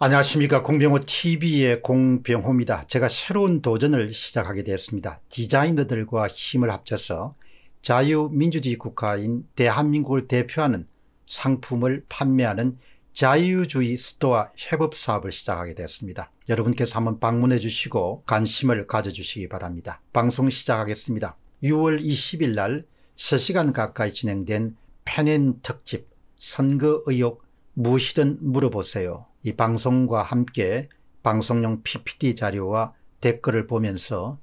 안녕하십니까 공병호 TV의 공병호입니다. 제가 새로운 도전을 시작하게 되었습니다. 디자이너들과 힘을 합쳐서 자유민주주의 국가인 대한민국을 대표하는 상품을 판매하는 자유주의 스토어 협업 사업을 시작하게 되었습니다. 여러분께서 한번 방문해 주시고 관심을 가져주시기 바랍니다. 방송 시작하겠습니다. 6월 20일 날 3시간 가까이 진행된 펜앤 특집 선거 의혹 무엇이든 물어보세요. 이 방송과 함께 방송용 PPT 자료와 댓글을 보면서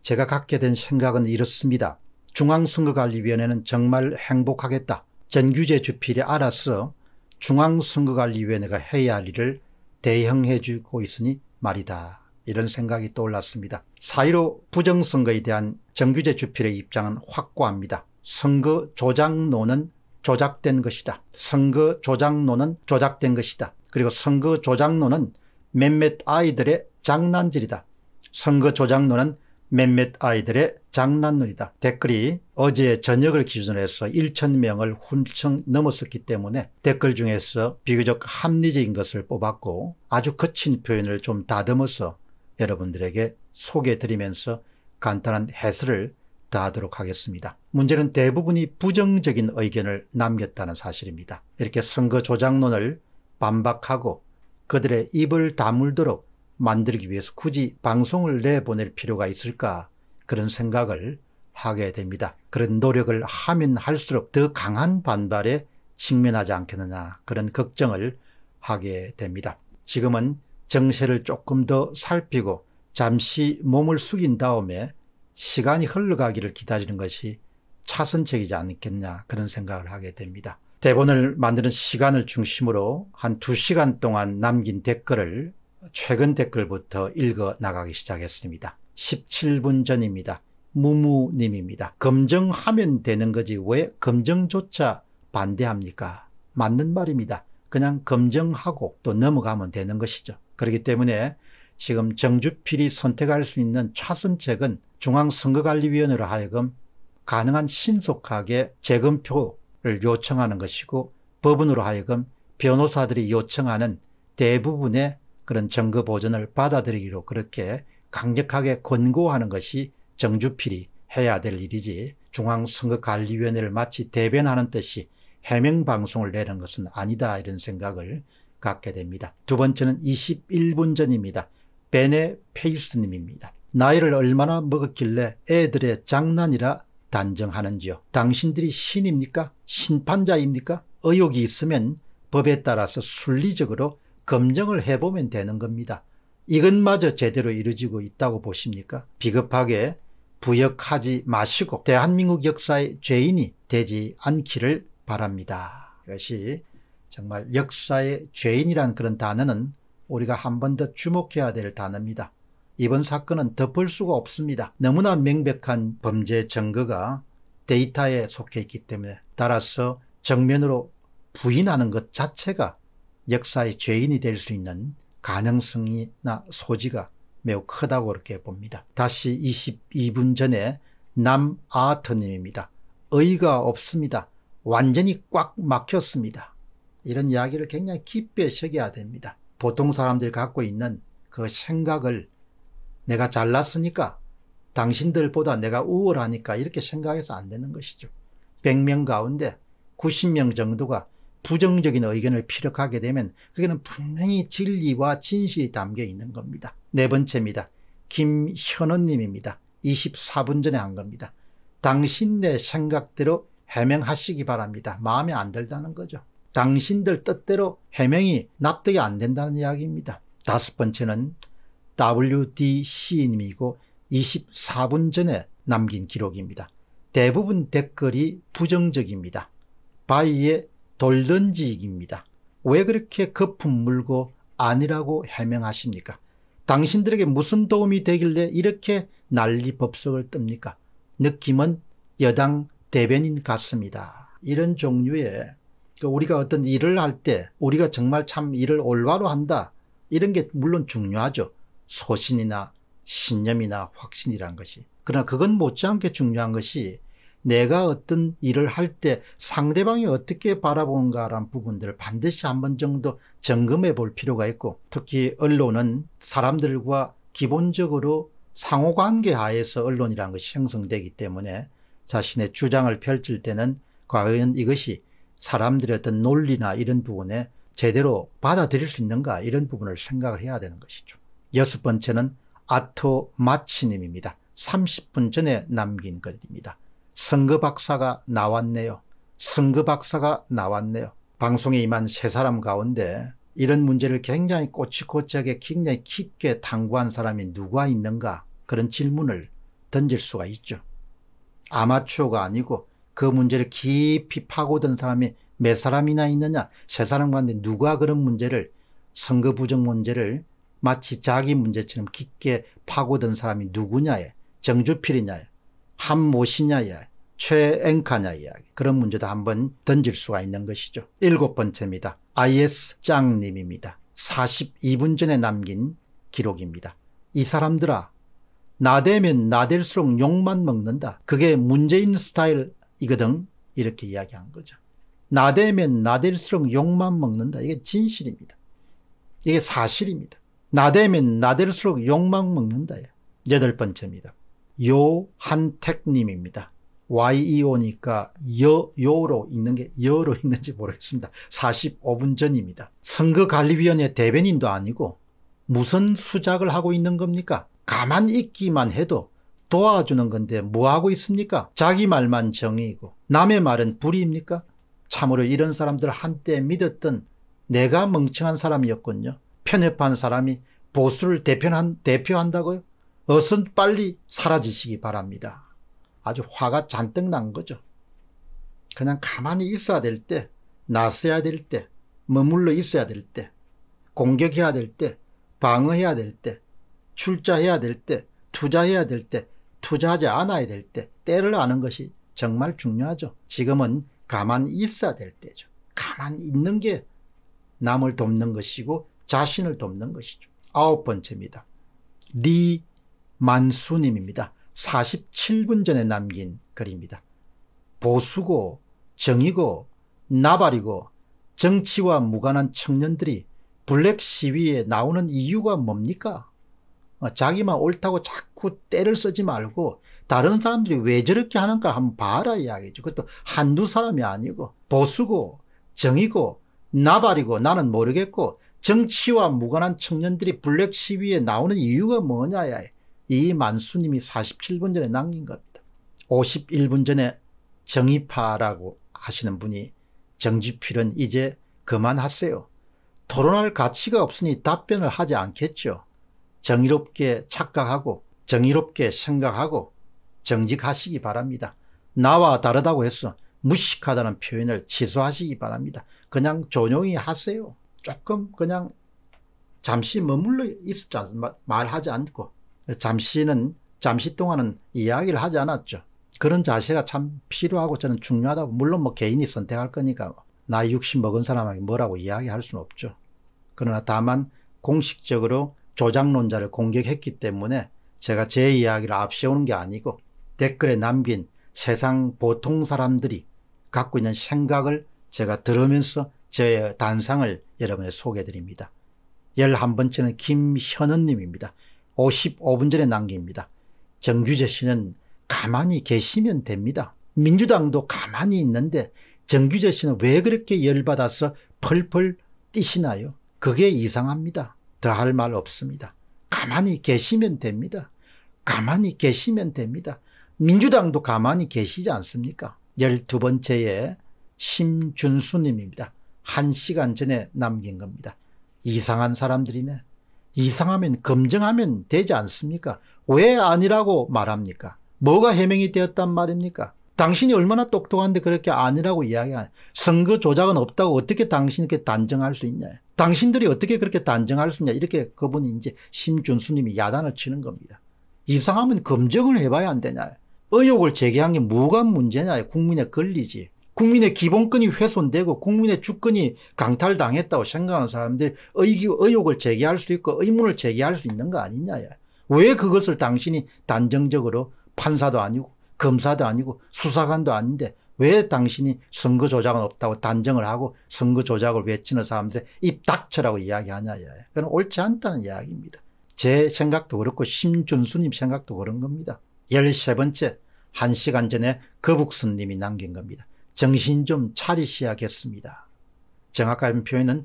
제가 갖게 된 생각은 이렇습니다. 중앙선거관리위원회는 정말 행복하겠다. 전규제 주필이 알아서 중앙선거관리위원회가 해야 할 일을 대형해 주고 있으니 말이다. 이런 생각이 떠올랐습니다. 4.15 부정선거에 대한 정규제 주필의 입장은 확고합니다. 선거 조작론은 조작된 것이다. 선거 조작론은 조작된 것이다. 그리고 선거 조작론은 몇몇 아이들의 장난질이다. 선거 조작론은 몇몇 아이들의 장난놀이다. 댓글이 어제 저녁을 기준으로 해서 1천명을 훌쩍 넘었었기 때문에 댓글 중에서 비교적 합리적인 것을 뽑았고 아주 거친 표현을 좀 다듬어서 여러분들에게 소개해드리면서 간단한 해설을 다하도록 하겠습니다. 문제는 대부분이 부정적인 의견을 남겼다는 사실입니다. 이렇게 선거 조작론을 반박하고 그들의 입을 다물도록 만들기 위해서 굳이 방송을 내보낼 필요가 있을까 그런 생각을 하게 됩니다. 그런 노력을 하면 할수록 더 강한 반발에 직면하지 않겠느냐 그런 걱정을 하게 됩니다. 지금은 정세를 조금 더 살피고 잠시 몸을 숙인 다음에 시간이 흘러가기를 기다리는 것이 차선책이지 않겠냐 그런 생각을 하게 됩니다. 대본을 만드는 시간을 중심으로 한2시간 동안 남긴 댓글을 최근 댓글부터 읽어 나가기 시작했습니다. 17분 전입니다. 무무님입니다. 검증하면 되는 거지 왜 검증조차 반대합니까? 맞는 말입니다. 그냥 검증하고 또 넘어가면 되는 것이죠. 그렇기 때문에 지금 정주필이 선택할 수 있는 차선책은 중앙선거관리위원회로 하여금 가능한 신속하게 재검표 요청하는 것이고 법원으로 하여금 변호사들이 요청하는 대부분의 그런 증거 보전을 받아들이기로 그렇게 강력하게 권고하는 것이 정주필이 해야 될 일이지 중앙선거관리위원회를 마치 대변하는 뜻이 해명방송을 내는 것은 아니다 이런 생각을 갖게 됩니다. 두 번째는 21분 전입니다. 베네 페이스님입니다. 나이를 얼마나 먹었길래 애들의 장난이라 단정하는지요? 당신들이 신입니까? 신판자입니까? 의혹이 있으면 법에 따라서 순리적으로 검증을 해보면 되는 겁니다. 이것마저 제대로 이루어지고 있다고 보십니까? 비겁하게 부역하지 마시고 대한민국 역사의 죄인이 되지 않기를 바랍니다. 이것이 정말 역사의 죄인이란 그런 단어는 우리가 한 번 더 주목해야 될 단어입니다. 이번 사건은 덮을 수가 없습니다. 너무나 명백한 범죄 증거가 데이터에 속해 있기 때문에 따라서 정면으로 부인하는 것 자체가 역사의 죄인이 될 수 있는 가능성이나 소지가 매우 크다고 그렇게 봅니다. 다시 22분 전에 남아트님입니다. 의가 없습니다. 완전히 꽉 막혔습니다. 이런 이야기를 굉장히 깊게 새겨야 됩니다. 보통 사람들이 갖고 있는 그 생각을 내가 잘났으니까 당신들보다 내가 우월하니까 이렇게 생각해서 안 되는 것이죠. 100명 가운데 90명 정도가 부정적인 의견을 피력하게 되면 그게는 분명히 진리와 진실이 담겨 있는 겁니다. 네 번째입니다. 김현우님입니다 24분 전에 한 겁니다. 당신내 생각대로 해명하시기 바랍니다. 마음에 안 들다는 거죠. 당신들 뜻대로 해명이 납득이 안 된다는 이야기입니다. 다섯 번째는 WD 시인님이고 24분 전에 남긴 기록입니다. 대부분 댓글이 부정적입니다. 바이의 돌던지기입니다. 왜 그렇게 거품 물고 아니라고 해명하십니까? 당신들에게 무슨 도움이 되길래 이렇게 난리 법석을 뜹니까? 느낌은 여당 대변인 같습니다. 이런 종류의 그 우리가 어떤 일을 할 때 우리가 정말 참 일을 올바로 한다. 이런 게 물론 중요하죠. 소신이나 신념이나 확신이란 것이. 그러나 그건 못지않게 중요한 것이 내가 어떤 일을 할 때 상대방이 어떻게 바라보는가라는 부분들을 반드시 한 번 정도 점검해 볼 필요가 있고 특히 언론은 사람들과 기본적으로 상호관계 하에서 언론이란 것이 형성되기 때문에 자신의 주장을 펼칠 때는 과연 이것이 사람들의 어떤 논리나 이런 부분에 제대로 받아들일 수 있는가 이런 부분을 생각을 해야 되는 것이죠. 여섯 번째는 아토 마치님입니다. 30분 전에 남긴 글입니다. 선거 박사가 나왔네요. 선거 박사가 나왔네요. 방송에 임한 세 사람 가운데 이런 문제를 굉장히 꼬치꼬치하게 굉장히 깊게 탐구한 사람이 누가 있는가 그런 질문을 던질 수가 있죠. 아마추어가 아니고 그 문제를 깊이 파고든 사람이 몇 사람이나 있느냐 세 사람 가운데 누가 그런 문제를 선거 부정 문제를 마치 자기 문제처럼 깊게 파고든 사람이 누구냐에 정주필이냐에 한모시냐에 최앵카냐 이야기 그런 문제도 한번 던질 수가 있는 것이죠. 일곱 번째입니다. IS 짱님입니다. 42분 전에 남긴 기록입니다. 이 사람들아 나대면 나댈수록 욕만 먹는다. 그게 문재인 스타일이거든 이렇게 이야기한 거죠. 나대면 나댈수록 욕만 먹는다. 이게 진실입니다. 이게 사실입니다. 나대면 나댈수록 욕망 먹는다. 여덟 번째입니다. 요한택님입니다. YEO니까 여, 요로 있는 게 여로 있는지 모르겠습니다. 45분 전입니다. 선거관리위원회 대변인도 아니고 무슨 수작을 하고 있는 겁니까? 가만 있기만 해도 도와주는 건데 뭐하고 있습니까? 자기 말만 정의이고 남의 말은 불의입니까? 참으로 이런 사람들 한때 믿었던 내가 멍청한 사람이었군요. 편협한 사람이 보수를 대표한, 대표한다고요? 어서 빨리 사라지시기 바랍니다. 아주 화가 잔뜩 난 거죠. 그냥 가만히 있어야 될 때, 나서야 될 때, 머물러 있어야 될 때, 공격해야 될 때, 방어해야 될 때, 출자해야 될 때, 투자해야 될 때, 투자하지 않아야 될 때, 때를 아는 것이 정말 중요하죠. 지금은 가만히 있어야 될 때죠. 가만히 있는 게 남을 돕는 것이고 자신을 돕는 것이죠. 아홉 번째입니다. 리 만수님입니다. 47분 전에 남긴 글입니다. 보수고 정의고 나발이고 정치와 무관한 청년들이 블랙 시위에 나오는 이유가 뭡니까? 어, 자기만 옳다고 자꾸 때를 쓰지 말고 다른 사람들이 왜 저렇게 하는가 한번 봐라 이야기죠. 그것도 한두 사람이 아니고 보수고 정의고 나발이고 나는 모르겠고 정치와 무관한 청년들이 블랙 시위에 나오는 이유가 뭐냐야 이 만수님이 47분 전에 남긴 겁니다. 51분 전에 정의파라고 하시는 분이 정지필은 이제 그만하세요. 토론할 가치가 없으니 답변을 하지 않겠죠. 정의롭게 착각하고 정의롭게 생각하고 정직하시기 바랍니다. 나와 다르다고 해서 무식하다는 표현을 취소하시기 바랍니다. 그냥 조용히 하세요. 조금 그냥 잠시 머물러 있었지 않습니까? 말하지 않고. 잠시는, 잠시 동안은 이야기를 하지 않았죠. 그런 자세가 참 필요하고 저는 중요하다고. 물론 뭐 개인이 선택할 거니까 나이 60 먹은 사람에게 뭐라고 이야기할 수는 없죠. 그러나 다만 공식적으로 조작론자를 공격했기 때문에 제가 제 이야기를 앞세우는 게 아니고 댓글에 남긴 세상 보통 사람들이 갖고 있는 생각을 제가 들으면서 제 단상을 여러분의 소개드립니다 해 11번째는 김현은님입니다. 55분 전에 남깁니다. 정규재 씨는 가만히 계시면 됩니다. 민주당도 가만히 있는데 정규재 씨는 왜 그렇게 열받아서 펄펄 뛰시나요? 그게 이상합니다. 더 할 말 없습니다. 가만히 계시면 됩니다. 가만히 계시면 됩니다. 민주당도 가만히 계시지 않습니까? 12번째에 심준수님입니다. 한 시간 전에 남긴 겁니다. 이상한 사람들이네. 이상하면 검증하면 되지 않습니까? 왜 아니라고 말합니까? 뭐가 해명이 되었단 말입니까? 당신이 얼마나 똑똑한데 그렇게 아니라고 이야기하냐. 선거 조작은 없다고 어떻게 당신이 그렇게 단정할 수 있냐. 당신들이 어떻게 그렇게 단정할 수 있냐. 이렇게 그분이 이제 심준수님이 야단을 치는 겁니다. 이상하면 검증을 해봐야 안 되냐. 의혹을 제기한 게 뭐가 문제냐. 국민의 권리지. 국민의 기본권이 훼손되고 국민의 주권이 강탈당했다고 생각하는 사람들 의기, 의혹을 제기할 수 있고 의문을 제기할 수 있는 거 아니냐. 왜 그것을 당신이 단정적으로 판사도 아니고 검사도 아니고 수사관도 아닌데 왜 당신이 선거 조작은 없다고 단정을 하고 선거 조작을 외치는 사람들의 입 닥쳐라고 이야기하냐. 그건 옳지 않다는 이야기입니다. 제 생각도 그렇고 심준수님 생각도 그런 겁니다. 13번째, 1시간 전에 거북스님이 남긴 겁니다. 정신 좀 차리셔야겠습니다. 정확한 표현은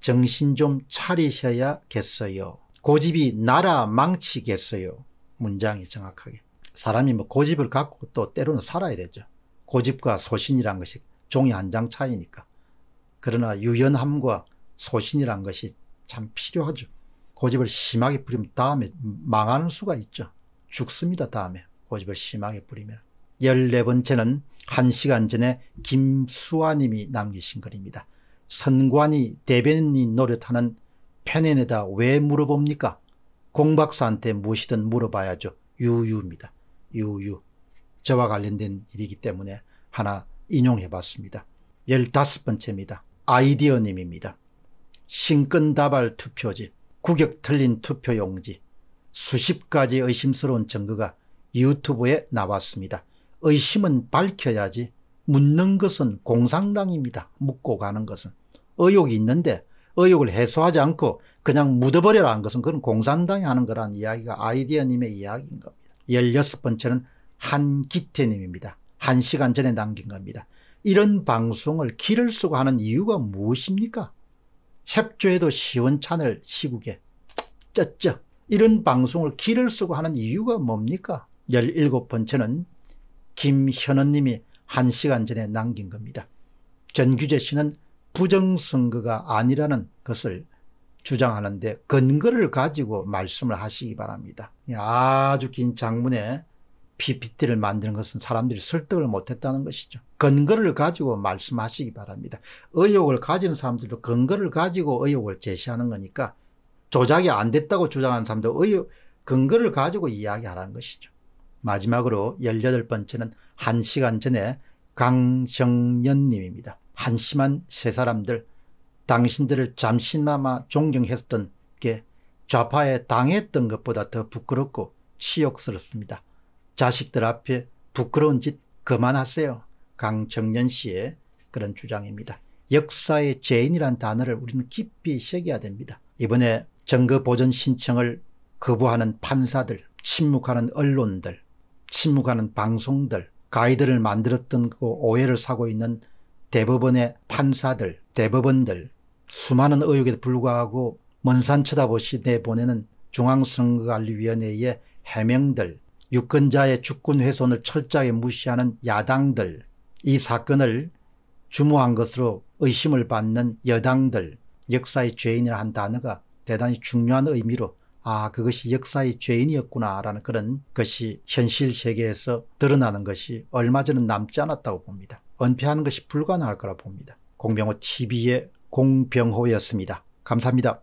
정신 좀 차리셔야겠어요. 고집이 나라 망치겠어요. 문장이 정확하게. 사람이 뭐 고집을 갖고 또 때로는 살아야 되죠. 고집과 소신이란 것이 종이 한 장 차이니까. 그러나 유연함과 소신이란 것이 참 필요하죠. 고집을 심하게 부리면 다음에 망하는 수가 있죠. 죽습니다, 다음에. 고집을 심하게 부리면. 14번째는 1시간 전에 김수아님이 남기신 글입니다. 선관위 대변인 노릇하는 편엔에다왜 물어봅니까? 공박사한테 무엇이든 물어봐야죠. 유유입니다. 유유. 저와 관련된 일이기 때문에 하나 인용해봤습니다. 15번째입니다. 아이디어님입니다. 신권다발 투표지, 구격 틀린 투표용지, 수십 가지 의심스러운 증거가 유튜브에 나왔습니다. 의심은 밝혀야지 묻는 것은 공상당입니다. 묻고 가는 것은. 의욕이 있는데 의욕을 해소하지 않고 그냥 묻어버려라 한 것은 그건 공산당이 하는 거란 이야기가 아이디어님의 이야기인 겁니다. 16번째는 한기태님입니다. 한 시간 전에 남긴 겁니다. 이런 방송을 길을 쓰고 하는 이유가 무엇입니까? 협조해도 시원찮을 시국에 쩌쩌 이런 방송을 길을 쓰고 하는 이유가 뭡니까? 17번째는 김현원님이 한 시간 전에 남긴 겁니다. 전규재 씨는 부정선거가 아니라는 것을 주장하는데 근거를 가지고 말씀을 하시기 바랍니다. 아주 긴 장문에 PPT를 만드는 것은 사람들이 설득을 못했다는 것이죠. 근거를 가지고 말씀하시기 바랍니다. 의혹을 가진 사람들도 근거를 가지고 의혹을 제시하는 거니까 조작이 안 됐다고 주장하는 사람도 의혹, 근거를 가지고 이야기하라는 것이죠. 마지막으로 18번째는 한 시간 전에 강정연 님입니다. 한심한 세 사람들, 당신들을 잠시나마 존경했던 게 좌파에 당했던 것보다 더 부끄럽고 치욕스럽습니다. 자식들 앞에 부끄러운 짓 그만하세요. 강정연 씨의 그런 주장입니다. 역사의 죄인이란 단어를 우리는 깊이 새겨야 됩니다. 이번에 정거보전 신청을 거부하는 판사들, 침묵하는 언론들, 침묵하는 방송들, 가이드를 만들었던 그 오해를 사고 있는 대법원의 판사들, 대법원들, 수많은 의혹에도 불구하고 먼산 쳐다보시 내보내는 중앙선거관리위원회의 해명들, 유권자의 주권 훼손을 철저하게 무시하는 야당들, 이 사건을 주무한 것으로 의심을 받는 여당들, 역사의 죄인이라는 단어가 대단히 중요한 의미로 아, 그것이 역사의 죄인이었구나라는 그런 것이 현실 세계에서 드러나는 것이 얼마 전은 남지 않았다고 봅니다. 은폐하는 것이 불가능할 거라 봅니다. 공병호 TV의 공병호였습니다. 감사합니다.